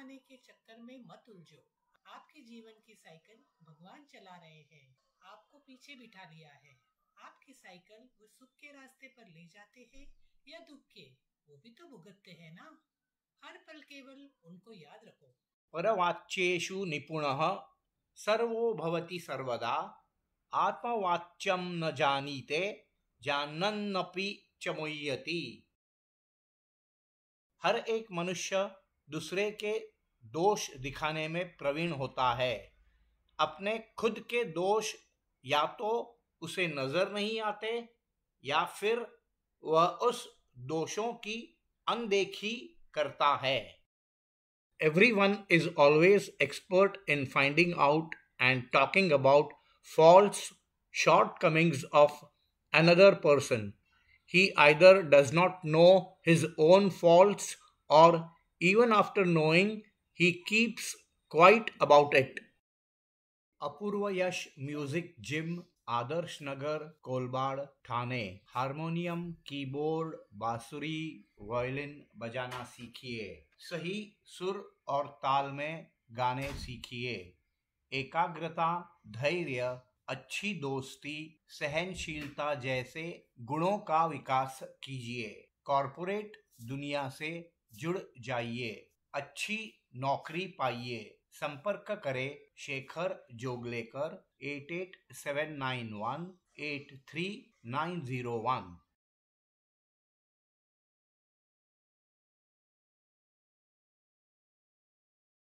आने के चक्कर में मत उलझो आपके जीवन की साइकिल भगवान चला रहे हैं आपको पीछे बिठा लिया है आपकी साइकिल वो सुख के रास्ते पर ले जाते हैं या दुख के वो भी तो भुगतते हैं ना हर पल केवल उनको याद रखो परवाच्येषु निपुण सर्वो भवति सर्वदा आत्मवाच्यम न जानीते जानन्नपि चमुयति हर एक मनुष्य दूसरे के दोष दिखाने में प्रवीण होता है अपने खुद के दोष या तो उसे नजर नहीं आते या फिर वह उस दोषों की अनदेखी करता है everyone is always expert in finding out and talking about shortcomings of another person he either does not know his own fault और even after knowing he keeps quiet about it. Apurva Yash Music Gym Adarsh Nagar, Kolbad, Thane. Harmonium, keyboard, बांसुरी violin, bajana sikhiye. Sahi सुर और ताल में गाने sikhiye. एकाग्रता धैर्य अच्छी दोस्ती सहनशीलता जैसे गुणों का विकास कीजिए कॉरपोरेट दुनिया से जुड़ जाइए अच्छी नौकरी पाइए संपर्क करें Shekhar Joglekar eight eight seven nine one eight three nine zero one